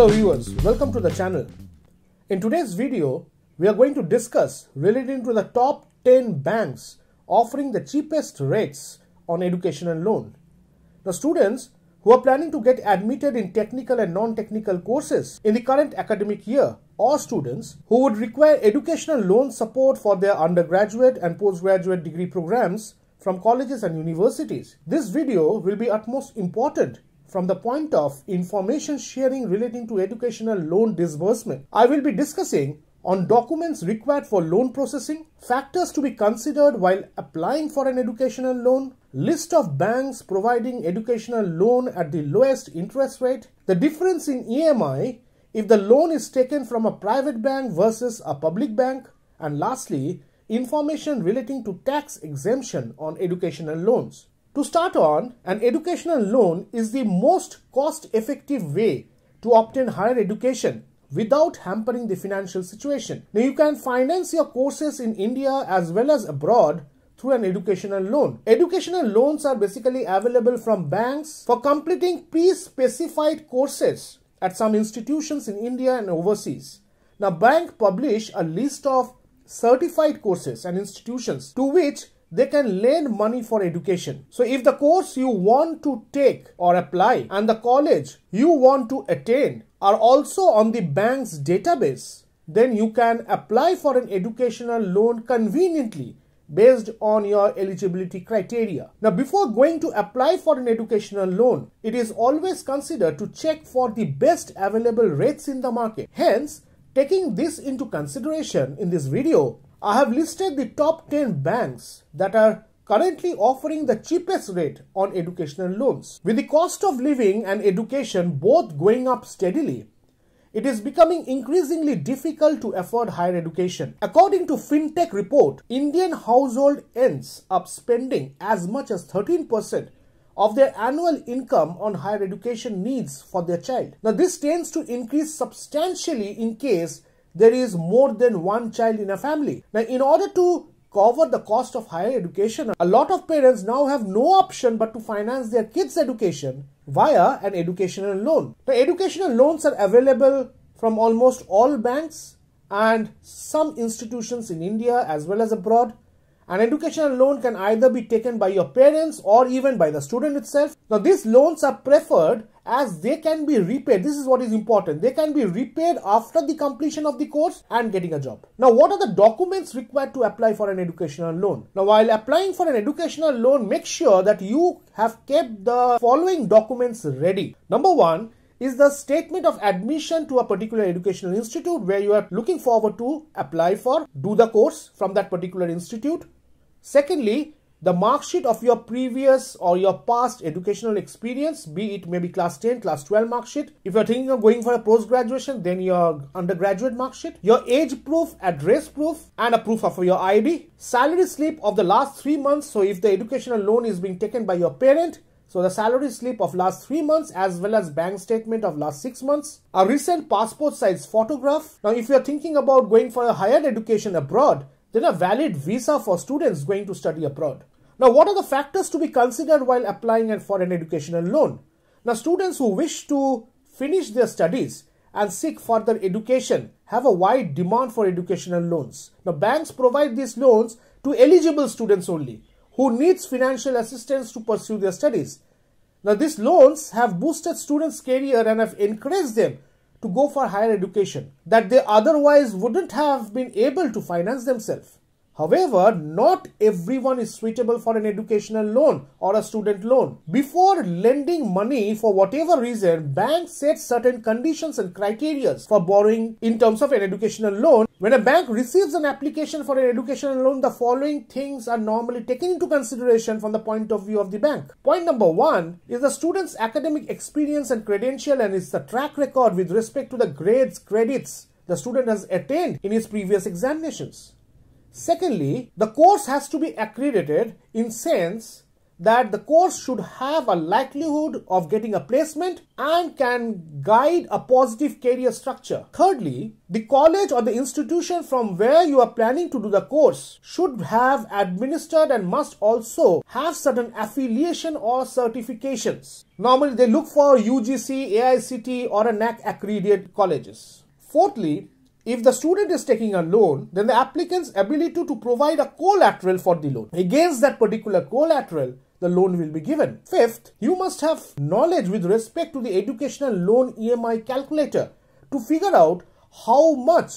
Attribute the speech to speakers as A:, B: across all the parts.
A: Hello viewers, welcome to the channel. In today's video, we are going to discuss relating to the top 10 banks offering the cheapest rates on educational loan. The students who are planning to get admitted in technical and non-technical courses in the current academic year or students who would require educational loan support for their undergraduate and postgraduate degree programs from colleges and universities. This video will be utmost important from the point of information sharing relating to educational loan disbursement. I will be discussing on documents required for loan processing, factors to be considered while applying for an educational loan, list of banks providing educational loan at the lowest interest rate, the difference in EMI if the loan is taken from a private bank versus a public bank, and lastly, information relating to tax exemption on educational loans. To start on, an educational loan is the most cost effective way to obtain higher education without hampering the financial situation. Now, you can finance your courses in India as well as abroad through an educational loan. Educational loans are basically available from banks for completing pre-specified courses at some institutions in India and overseas. Now, bank publish a list of certified courses and institutions to which they can lend money for education. So if the course you want to take or apply and the college you want to attend are also on the bank's database, then you can apply for an educational loan conveniently based on your eligibility criteria. Now, before going to apply for an educational loan, it is always considered to check for the best available rates in the market. Hence, taking this into consideration in this video, I have listed the top 10 banks that are currently offering the cheapest rate on educational loans. With the cost of living and education both going up steadily, it is becoming increasingly difficult to afford higher education. According to FinTech report, Indian household ends up spending as much as 13% of their annual income on higher education needs for their child. Now this tends to increase substantially in case there is more than one child in a family. Now, in order to cover the cost of higher education, a lot of parents now have no option but to finance their kids' education via an educational loan. The educational loans are available from almost all banks and some institutions in India as well as abroad. An educational loan can either be taken by your parents or even by the student itself. Now, these loans are preferred as they can be repaid. This is what is important. They can be repaid after the completion of the course and getting a job. Now, what are the documents required to apply for an educational loan? Now, while applying for an educational loan, make sure that you have kept the following documents ready. Number one, is the statement of admission to a particular educational institute where you are looking forward to apply for, do the course from that particular institute. Secondly, the mark sheet of your previous or your past educational experience, be it maybe class 10, class 12 mark sheet. If you're thinking of going for a post-graduation, then your undergraduate mark sheet, your age proof, address proof, and a proof of your ID. Salary slip of the last three months. So if the educational loan is being taken by your parent, so the salary slip of last 3 months as well as bank statement of last 6 months. A recent passport size photograph. Now if you are thinking about going for a higher education abroad, then a valid visa for students going to study abroad. Now, what are the factors to be considered while applying for an educational loan? Now, students who wish to finish their studies and seek further education have a wide demand for educational loans. Now, banks provide these loans to eligible students only who needs financial assistance to pursue their studies. Now, these loans have boosted students' career and have encouraged them to go for higher education that they otherwise wouldn't have been able to finance themselves. However, not everyone is suitable for an educational loan or a student loan. Before lending money for whatever reason, banks set certain conditions and criteria for borrowing in terms of an educational loan. When a bank receives an application for an educational loan, the following things are normally taken into consideration from the point of view of the bank. Point number one is the student's academic experience and credential and is the track record with respect to the grades, credits the student has attained in his previous examinations. Secondly, the course has to be accredited in sense that the course should have a likelihood of getting a placement and can guide a positive career structure. Thirdly, the college or the institution from where you are planning to do the course should have administered and must also have certain affiliation or certifications. Normally, they look for UGC, AICT, or a NAC accredited colleges. Fourthly, if the student is taking a loan, then the applicant's ability to, provide a collateral for the loan. Against that particular collateral, the loan will be given. Fifth, you must have knowledge with respect to the educational loan EMI calculator to figure out how much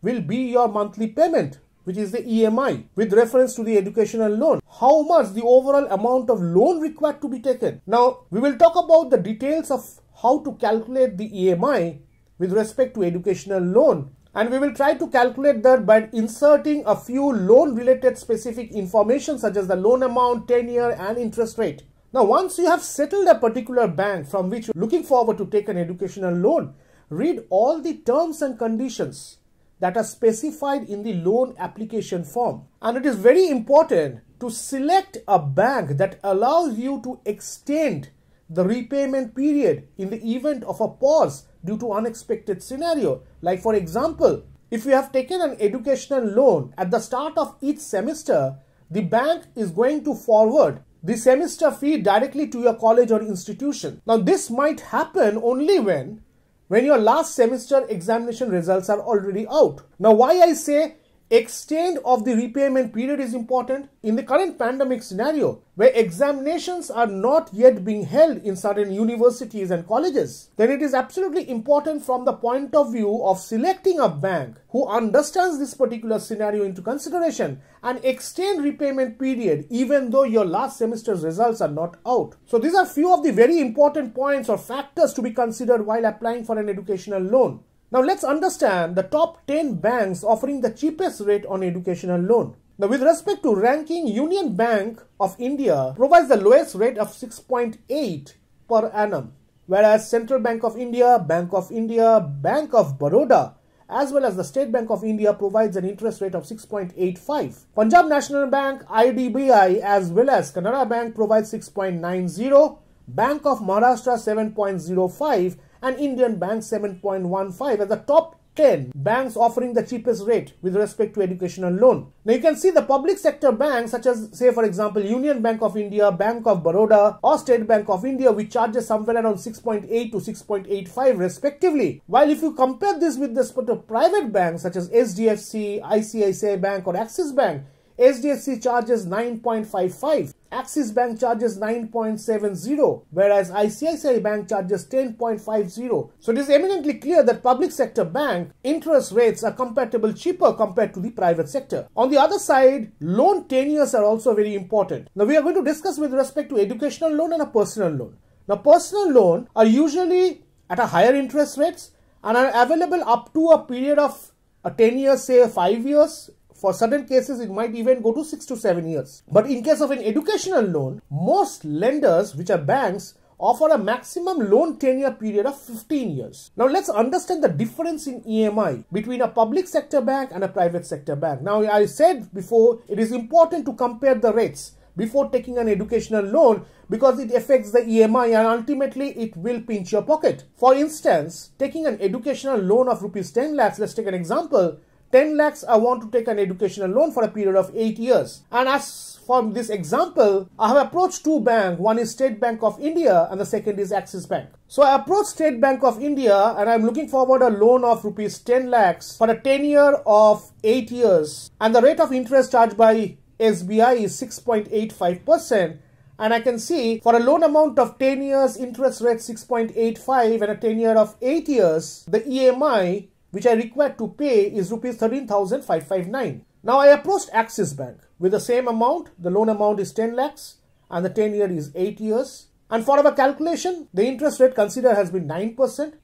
A: will be your monthly payment which is the EMI with reference to the educational loan. How much the overall amount of loan required to be taken. Now, we will talk about the details of how to calculate the EMI with respect to educational loan and we will try to calculate that by inserting a few loan related specific information such as the loan amount, tenure and interest rate. Now once you have settled a particular bank from which you're looking forward to take an educational loan, read all the terms and conditions that are specified in the loan application form. And it is very important to select a bank that allows you to extend the repayment period in the event of a pause due to unexpected scenario. Like for example, if you have taken an educational loan at the start of each semester, the bank is going to forward the semester fee directly to your college or institution. Now this might happen only when when your last semester examination results are already out. Now why I say Extent of the repayment period is important. In the current pandemic scenario, where examinations are not yet being held in certain universities and colleges, then it is absolutely important from the point of view of selecting a bank who understands this particular scenario into consideration and extend repayment period even though your last semester's results are not out. So these are few of the very important points or factors to be considered while applying for an educational loan. Now let's understand the top 10 banks offering the cheapest rate on educational loan. Now with respect to ranking, Union Bank of India provides the lowest rate of 6.8 per annum, whereas Central Bank of India, Bank of India, Bank of Baroda as well as the State Bank of India provides an interest rate of 6.85. Punjab National Bank, IDBI as well as Canara Bank provides 6.90, Bank of Maharashtra 7.05 and Indian Bank 7.15 as the top 10 banks offering the cheapest rate with respect to educational loan. Now you can see the public sector banks such as say for example Union Bank of India, Bank of Baroda or State Bank of India which charges somewhere around 6.8 to 6.85 respectively. While if you compare this with the private banks such as SDFC, ICICI Bank or Axis Bank HDFC charges 9.55, Axis Bank charges 9.70, whereas ICICI Bank charges 10.50. So it is eminently clear that public sector bank interest rates are compatible cheaper compared to the private sector. On the other side, loan tenures are also very important. Now we are going to discuss with respect to educational loan and a personal loan. Now personal loan are usually at a higher interest rates and are available up to a period of a 10 years, say 5 years for certain cases, it might even go to 6 to 7 years. But in case of an educational loan, most lenders, which are banks, offer a maximum loan tenure period of 15 years. Now let's understand the difference in EMI between a public sector bank and a private sector bank. Now I said before it is important to compare the rates before taking an educational loan because it affects the EMI and ultimately it will pinch your pocket. For instance, taking an educational loan of rupees 10 lakhs, let's take an example, 10 lakhs, I want to take an educational loan for a period of 8 years. And as for this example, I have approached two banks. One is State Bank of India and the second is Axis Bank. So I approached State Bank of India and I'm looking forward a loan of rupees 10 lakhs for a tenure of 8 years. And the rate of interest charged by SBI is 6.85% and I can see for a loan amount of 10 years interest rate 6.85 and a tenure of 8 years the EMI which I required to pay is rupees 13,559. Now I approached Axis Bank with the same amount. The loan amount is 10 lakhs and the 10 year is 8 years. And for our calculation, the interest rate considered has been 9%.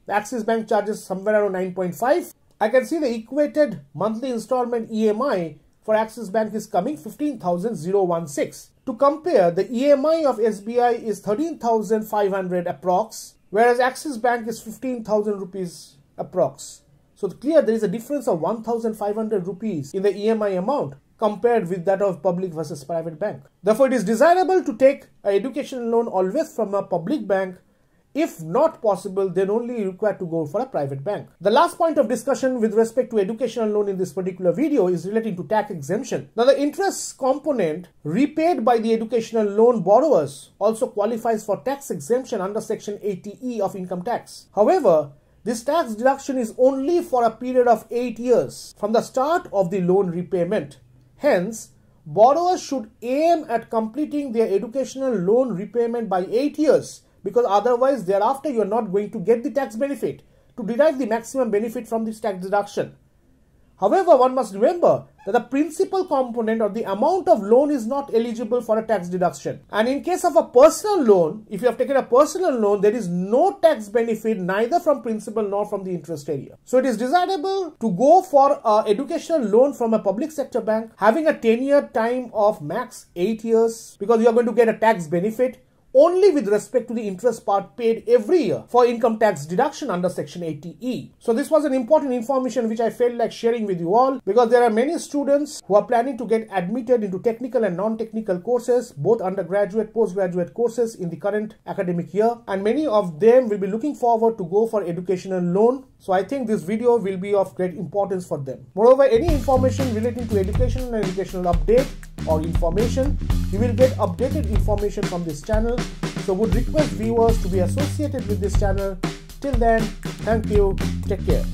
A: The Axis Bank charges somewhere around 9.5. I can see the equated monthly installment EMI for Axis Bank is coming 15,016. To compare, the EMI of SBI is 13,500 approx, whereas Axis Bank is 15,000 rupees approx. So clear there is a difference of 1500 rupees in the EMI amount compared with that of public versus private bank. Therefore, it is desirable to take an education loan always from a public bank. If not possible, then only required to go for a private bank. The last point of discussion with respect to educational loan in this particular video is relating to tax exemption. Now, the interest component repaid by the educational loan borrowers also qualifies for tax exemption under section 80E of income tax. However, this tax deduction is only for a period of 8 years from the start of the loan repayment. Hence, borrowers should aim at completing their educational loan repayment by 8 years because otherwise thereafter you are not going to get the tax benefit to derive the maximum benefit from this tax deduction. However, one must remember that the principal component or the amount of loan is not eligible for a tax deduction. And in case of a personal loan, if you have taken a personal loan, there is no tax benefit neither from principal nor from the interest area. So it is desirable to go for an educational loan from a public sector bank having a 10 year time of max 8 years because you are going to get a tax benefit only with respect to the interest part paid every year for income tax deduction under Section 80E. So this was an important information which I felt like sharing with you all because there are many students who are planning to get admitted into technical and non-technical courses, both undergraduate, postgraduate courses in the current academic year and many of them will be looking forward to go for educational loan. So I think this video will be of great importance for them. Moreover, any information relating to education and educational update or information. You will get updated information from this channel. So would request viewers to be associated with this channel. Till then, thank you. Take care.